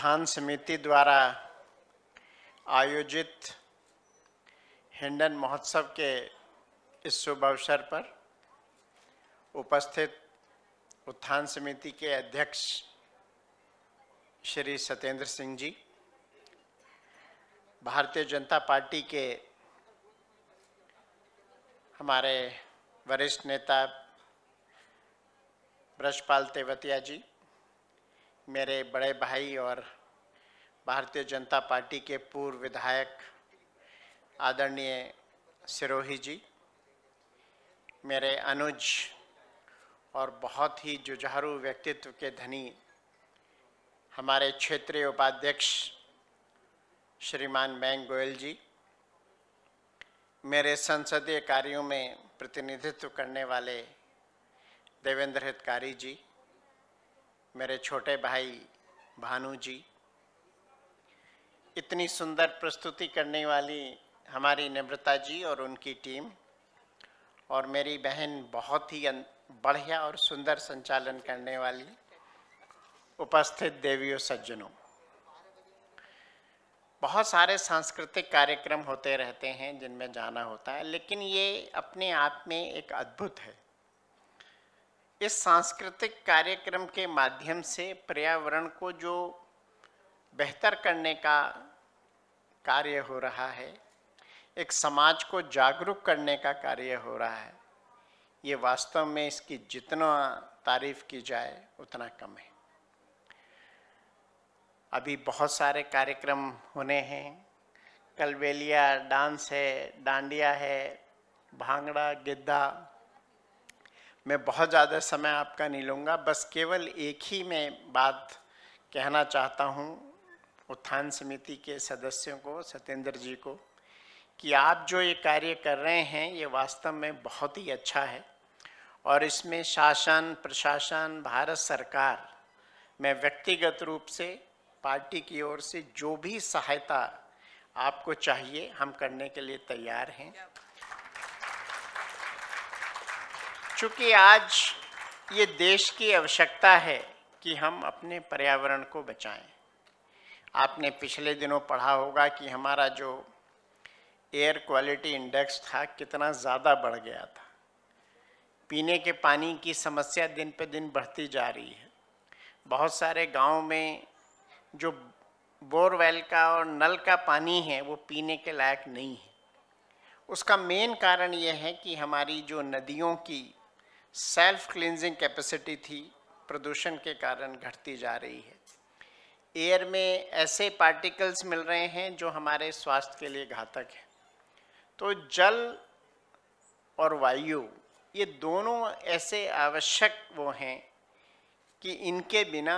उत्थान समिति द्वारा आयोजित हिंडन महोत्सव के इस शुभ अवसर पर उपस्थित उत्थान समिति के अध्यक्ष श्री सत्येंद्र सिंह जी भारतीय जनता पार्टी के हमारे वरिष्ठ नेता ब्रजपाल तेवतिया जी मेरे बड़े भाई और भारतीय जनता पार्टी के पूर्व विधायक आदरणीय सिरोही जी मेरे अनुज और बहुत ही जुझारू व्यक्तित्व के धनी हमारे क्षेत्रीय उपाध्यक्ष श्रीमान मैंग गोयल जी मेरे संसदीय कार्यों में प्रतिनिधित्व करने वाले देवेंद्र हितकारी जी मेरे छोटे भाई भानु जी इतनी सुंदर प्रस्तुति करने वाली हमारी निम्रता जी और उनकी टीम और मेरी बहन बहुत ही बढ़िया और सुंदर संचालन करने वाली उपस्थित देवियों सज्जनों बहुत सारे सांस्कृतिक कार्यक्रम होते रहते हैं जिनमें जाना होता है लेकिन ये अपने आप में एक अद्भुत है इस सांस्कृतिक कार्यक्रम के माध्यम से पर्यावरण को जो बेहतर करने का कार्य हो रहा है एक समाज को जागरूक करने का कार्य हो रहा है ये वास्तव में इसकी जितना तारीफ की जाए उतना कम है अभी बहुत सारे कार्यक्रम होने हैं कलवेलिया डांस है डांडिया है भांगड़ा गिद्धा मैं बहुत ज़्यादा समय आपका नहीं लूँगा बस केवल एक ही मैं बात कहना चाहता हूँ उत्थान समिति के सदस्यों को सत्येंद्र जी को कि आप जो ये कार्य कर रहे हैं ये वास्तव में बहुत ही अच्छा है और इसमें शासन प्रशासन भारत सरकार में व्यक्तिगत रूप से पार्टी की ओर से जो भी सहायता आपको चाहिए हम करने के लिए तैयार हैं चूँकि आज ये देश की आवश्यकता है कि हम अपने पर्यावरण को बचाएं आपने पिछले दिनों पढ़ा होगा कि हमारा जो एयर क्वालिटी इंडेक्स था कितना ज़्यादा बढ़ गया था पीने के पानी की समस्या दिन पे दिन बढ़ती जा रही है बहुत सारे गाँव में जो बोरवेल का और नल का पानी है वो पीने के लायक नहीं है उसका मेन कारण यह है कि हमारी जो नदियों की सेल्फ क्लिनजिंग कैपेसिटी थी प्रदूषण के कारण घटती जा रही है एयर में ऐसे पार्टिकल्स मिल रहे हैं जो हमारे स्वास्थ्य के लिए घातक हैं तो जल और वायु ये दोनों ऐसे आवश्यक वो हैं कि इनके बिना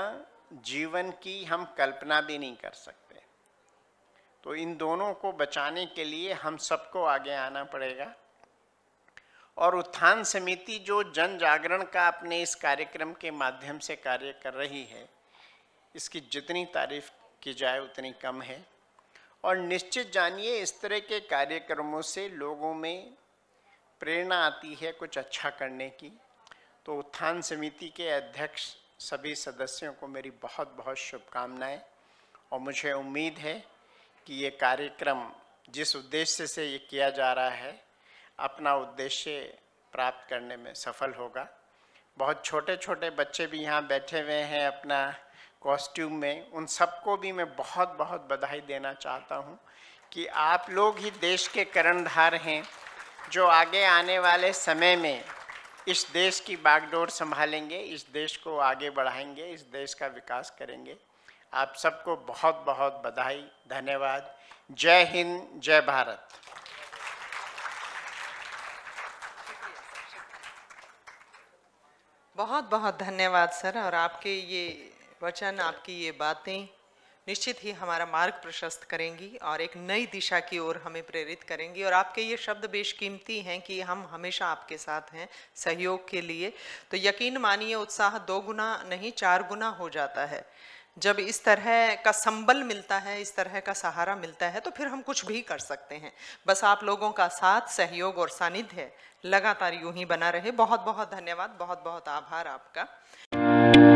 जीवन की हम कल्पना भी नहीं कर सकते तो इन दोनों को बचाने के लिए हम सबको आगे आना पड़ेगा और उत्थान समिति जो जन जागरण का अपने इस कार्यक्रम के माध्यम से कार्य कर रही है इसकी जितनी तारीफ की जाए उतनी कम है और निश्चित जानिए इस तरह के कार्यक्रमों से लोगों में प्रेरणा आती है कुछ अच्छा करने की तो उत्थान समिति के अध्यक्ष सभी सदस्यों को मेरी बहुत बहुत शुभकामनाएं और मुझे उम्मीद है कि ये कार्यक्रम जिस उद्देश्य से ये किया जा रहा है अपना उद्देश्य प्राप्त करने में सफल होगा बहुत छोटे छोटे बच्चे भी यहाँ बैठे हुए हैं अपना कॉस्ट्यूम में उन सबको भी मैं बहुत बहुत बधाई देना चाहता हूँ कि आप लोग ही देश के करणधार हैं जो आगे आने वाले समय में इस देश की बागडोर संभालेंगे इस देश को आगे बढ़ाएंगे इस देश का विकास करेंगे आप सबको बहुत बहुत बधाई धन्यवाद जय हिंद जय भारत बहुत बहुत धन्यवाद सर और आपके ये वचन आपकी ये बातें निश्चित ही हमारा मार्ग प्रशस्त करेंगी और एक नई दिशा की ओर हमें प्रेरित करेंगी और आपके ये शब्द बेशकीमती हैं कि हम हमेशा आपके साथ हैं सहयोग के लिए तो यकीन मानिए उत्साह दो गुना नहीं चार गुना हो जाता है जब इस तरह का संबल मिलता है इस तरह का सहारा मिलता है तो फिर हम कुछ भी कर सकते हैं बस आप लोगों का साथ सहयोग और सानिध्य लगातार यूं ही बना रहे बहुत बहुत धन्यवाद बहुत बहुत आभार आपका